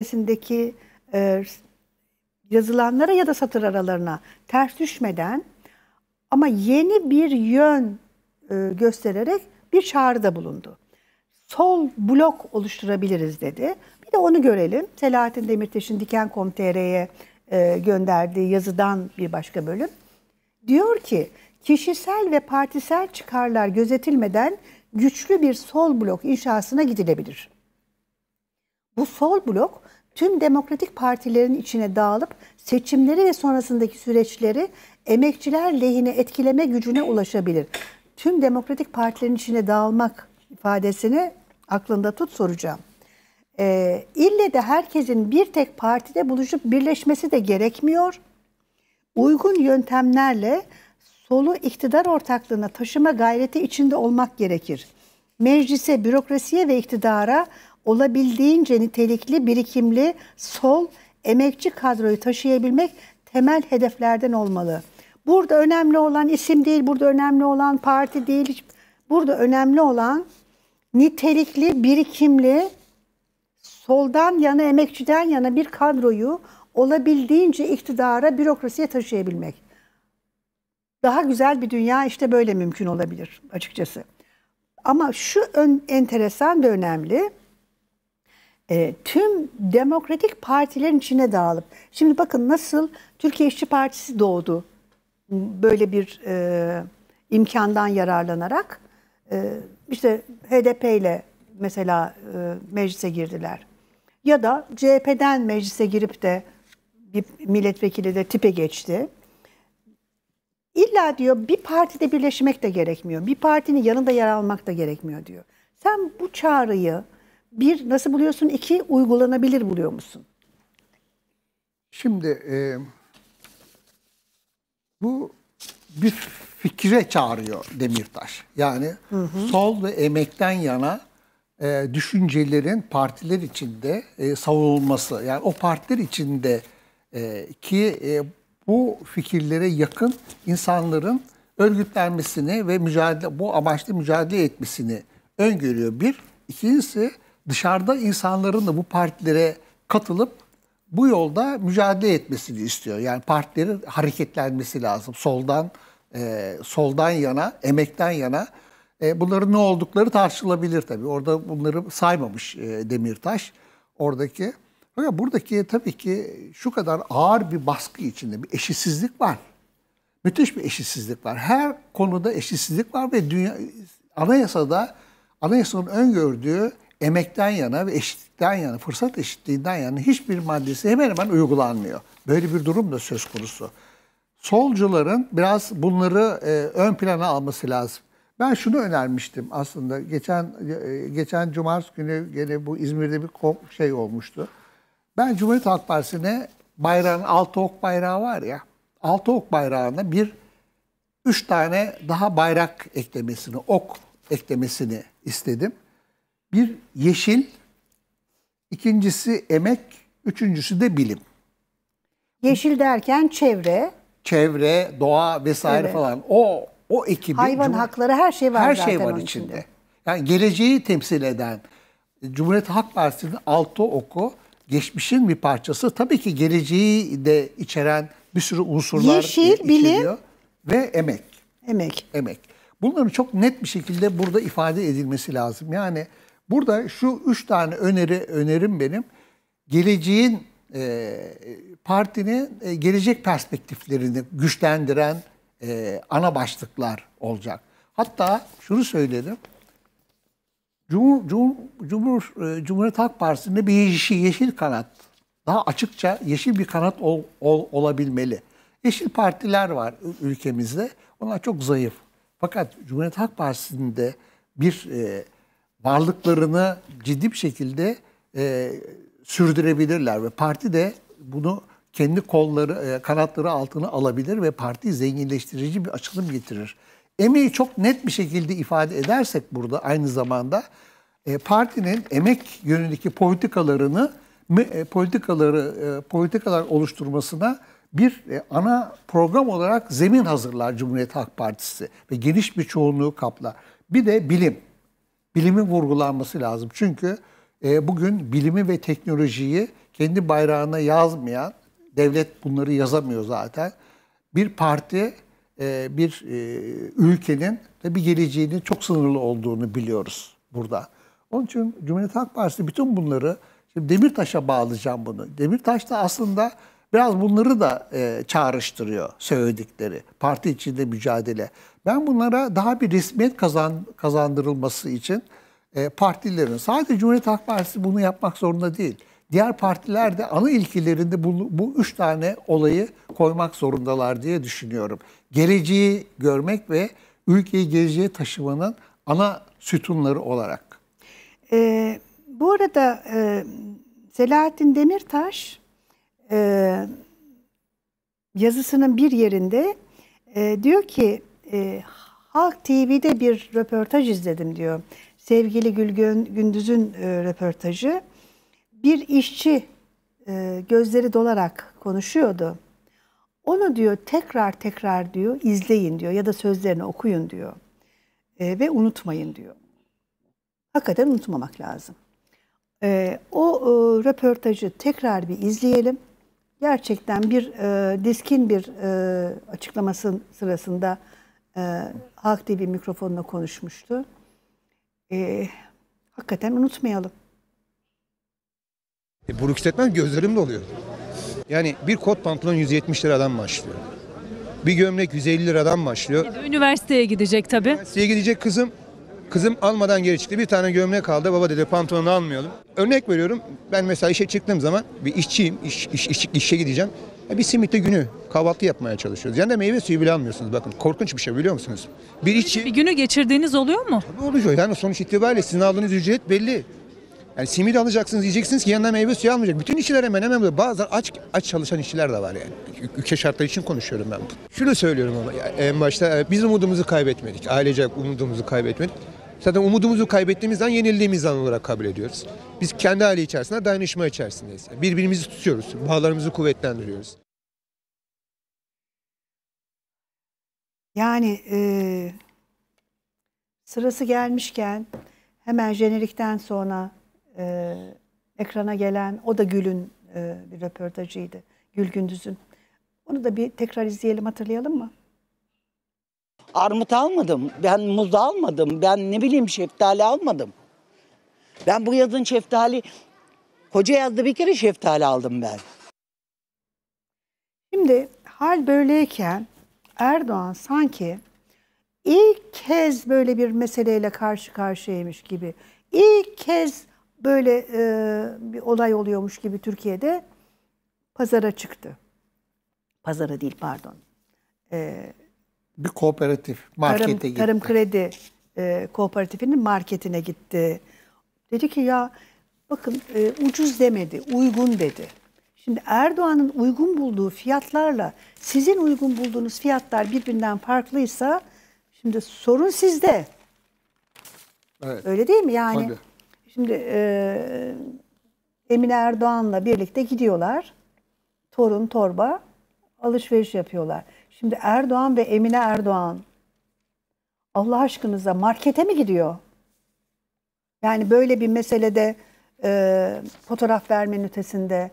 içerisindeki e, yazılanlara ya da satır aralarına ters düşmeden ama yeni bir yön e, göstererek bir çağrıda bulundu. Sol blok oluşturabiliriz dedi. Bir de onu görelim. Selahattin Demirtaş'ın Diken.com.tr'ye e, gönderdiği yazıdan bir başka bölüm. Diyor ki kişisel ve partisel çıkarlar gözetilmeden güçlü bir sol blok inşasına gidilebilir. Bu sol blok tüm demokratik partilerin içine dağılıp seçimleri ve sonrasındaki süreçleri emekçiler lehine etkileme gücüne ulaşabilir. Tüm demokratik partilerin içine dağılmak ifadesini aklında tut soracağım. E, ille de herkesin bir tek partide buluşup birleşmesi de gerekmiyor. Uygun yöntemlerle solu iktidar ortaklığına taşıma gayreti içinde olmak gerekir. Meclise, bürokrasiye ve iktidara olabildiğince nitelikli, birikimli, sol, emekçi kadroyu taşıyabilmek temel hedeflerden olmalı. Burada önemli olan isim değil, burada önemli olan parti değil. Burada önemli olan nitelikli, birikimli, soldan yana, emekçiden yana bir kadroyu olabildiğince iktidara, bürokrasiye taşıyabilmek. Daha güzel bir dünya işte böyle mümkün olabilir açıkçası. Ama şu ön, enteresan ve önemli e, tüm demokratik partilerin içine dağılıp şimdi bakın nasıl Türkiye İşçi Partisi doğdu böyle bir e, imkandan yararlanarak e, işte HDP ile mesela e, meclise girdiler ya da CHP'den meclise girip de bir milletvekili de tipe geçti. İlla diyor bir partide birleşmek de gerekmiyor. Bir partinin yanında yer almak da gerekmiyor diyor. Sen bu çağrıyı bir, nasıl buluyorsun? İki, uygulanabilir buluyor musun? Şimdi e, bu bir fikre çağırıyor Demirtaş. Yani hı hı. sol ve emekten yana e, düşüncelerin partiler içinde e, savunulması. Yani o partiler içinde e, ki e, bu fikirlere yakın insanların örgütlenmesini ve mücadele bu amaçla mücadele etmesini öngörüyor. Bir, ikincisi dışarıda insanların da bu partilere katılıp bu yolda mücadele etmesini istiyor. Yani partilerin hareketlenmesi lazım. Soldan e, soldan yana, emekten yana e, bunların ne oldukları tartışılabilir tabii. Orada bunları saymamış e, Demirtaş oradaki. Fakat buradaki tabii ki şu kadar ağır bir baskı içinde bir eşitsizlik var. Müthiş bir eşitsizlik var. Her konuda eşitsizlik var ve dünya anayasada anayasanın öngördüğü emekten yana ve eşitlikten yana, fırsat eşitliğinden yana hiçbir maddesi hemen hemen uygulanmıyor. Böyle bir durum da söz konusu. Solcuların biraz bunları e, ön plana alması lazım. Ben şunu önermiştim aslında. Geçen e, geçen cumartesi günü gene bu İzmir'de bir şey olmuştu. Ben Cumhuriyet Halk Partisi'ne bayrağın altı ok bayrağı var ya. Altı ok bayrağına bir üç tane daha bayrak eklemesini, ok eklemesini istedim. Bir yeşil, ikincisi emek, üçüncüsü de bilim. Yeşil derken çevre. Çevre, doğa vesaire evet. falan. O o ekibi hayvan Cumhur... hakları her şey var her zaten şey var içinde. içinde. Yani geleceği temsil eden Cumhuriyet Halk Partisi'nin altı oku geçmişin bir parçası. Tabii ki geleceği de içeren bir sürü unsurlar Yeşil, bilim ve emek. Emek. Emek. Bunların çok net bir şekilde burada ifade edilmesi lazım. Yani Burada şu üç tane öneri önerim benim. Geleceğin e, partinin e, gelecek perspektiflerini güçlendiren e, ana başlıklar olacak. Hatta şunu söyledim Cumhur, Cumhur, Cumhur, e, Cumhuriyet Halk Partisi'nde bir yeşil, yeşil kanat, daha açıkça yeşil bir kanat ol, ol, olabilmeli. Yeşil partiler var ülkemizde. Onlar çok zayıf. Fakat Cumhuriyet Halk Partisi'nde bir e, varlıklarını ciddi bir şekilde e, sürdürebilirler ve parti de bunu kendi kolları, e, kanatları altına alabilir ve parti zenginleştirici bir açılım getirir. Emeği çok net bir şekilde ifade edersek burada aynı zamanda e, partinin emek yönündeki politikalarını e, politikaları e, politikalar oluşturmasına bir e, ana program olarak zemin hazırlar Cumhuriyet Halk Partisi ve geniş bir çoğunluğu kaplar. Bir de bilim bilimin vurgulanması lazım. Çünkü e, bugün bilimi ve teknolojiyi kendi bayrağına yazmayan, devlet bunları yazamıyor zaten. Bir parti, e, bir e, ülkenin ve bir geleceğinin çok sınırlı olduğunu biliyoruz burada. Onun için Cumhuriyet Halk Partisi bütün bunları, şimdi Demirtaş'a bağlayacağım bunu. Demirtaş da aslında Biraz bunları da e, çağrıştırıyor söyledikleri. Parti içinde mücadele. Ben bunlara daha bir resmiyet kazan, kazandırılması için e, partilerin, sadece Cumhuriyet Halk Partisi bunu yapmak zorunda değil. Diğer partiler de ana ilkilerinde bu, bu üç tane olayı koymak zorundalar diye düşünüyorum. Geleceği görmek ve ülkeyi geleceğe taşımanın ana sütunları olarak. E, bu arada e, Selahattin Demirtaş e, yazısının bir yerinde e, diyor ki e, Halk TV'de bir röportaj izledim diyor. Sevgili Gülgün Gündüz'ün e, röportajı. Bir işçi e, gözleri dolarak konuşuyordu. Onu diyor tekrar tekrar diyor izleyin diyor ya da sözlerini okuyun diyor. E, ve unutmayın diyor. Hakikaten unutmamak lazım. E, o e, röportajı tekrar bir izleyelim gerçekten bir e, diskin bir e, açıklaması sırasında e, Halk TV mikrofonuna konuşmuştu. E, hakikaten unutmayalım. E, bunu hissetmem gözlerim doluyor. Yani bir kot pantolon 170 liradan başlıyor. Bir gömlek 150 liradan başlıyor. üniversiteye gidecek tabii. Üniversiteye gidecek kızım. Kızım almadan geri çıktı. Bir tane gömlek kaldı. Baba dedi pantolonu almayalım. Örnek veriyorum. Ben mesela işe çıktığım zaman bir işçiyim. İş, iş, iş işe gideceğim. Ya e, bir simitte günü kahvaltı yapmaya çalışıyoruz. Yani de meyve suyu bile almıyorsunuz. Bakın korkunç bir şey biliyor musunuz? Bir işçi... Bir günü geçirdiğiniz oluyor mu? Tabii oluyor. Yani sonuç itibariyle sizin aldığınız ücret belli. Yani simit alacaksınız diyeceksiniz ki yanına meyve suyu almayacak. Bütün işçiler hemen hemen böyle. Bazı aç, aç çalışan işçiler de var yani. Ülke şartları için konuşuyorum ben. Şunu söylüyorum ama en başta e, biz umudumuzu kaybetmedik. Ailece umudumuzu kaybetmedik. Zaten umudumuzu kaybettiğimizden an yenildiğimiz an olarak kabul ediyoruz. Biz kendi aile içerisinde dayanışma içerisindeyiz. Birbirimizi tutuyoruz, bağlarımızı kuvvetlendiriyoruz. Yani e, sırası gelmişken hemen jenerikten sonra e, ekrana gelen o da Gül'ün e, bir röportajıydı. Gül Gündüz'ün. Onu da bir tekrar izleyelim hatırlayalım mı? Armut almadım, ben muz almadım, ben ne bileyim şeftali almadım. Ben bu yazın şeftali, koca yazda bir kere şeftali aldım ben. Şimdi hal böyleyken Erdoğan sanki ilk kez böyle bir meseleyle karşı karşıyaymış gibi, ilk kez böyle e, bir olay oluyormuş gibi Türkiye'de pazara çıktı. Pazara değil pardon. Eee bir kooperatif markete tarım, gitti. Tarım Kredi e, Kooperatifi'nin marketine gitti. Dedi ki ya bakın e, ucuz demedi, uygun dedi. Şimdi Erdoğan'ın uygun bulduğu fiyatlarla sizin uygun bulduğunuz fiyatlar birbirinden farklıysa şimdi sorun sizde. Evet. Öyle değil mi yani? Tabii. Şimdi e, Emine Erdoğan'la birlikte gidiyorlar. Torun torba alışveriş yapıyorlar. Şimdi Erdoğan ve Emine Erdoğan Allah aşkınıza markete mi gidiyor? Yani böyle bir meselede e, fotoğraf vermenin ötesinde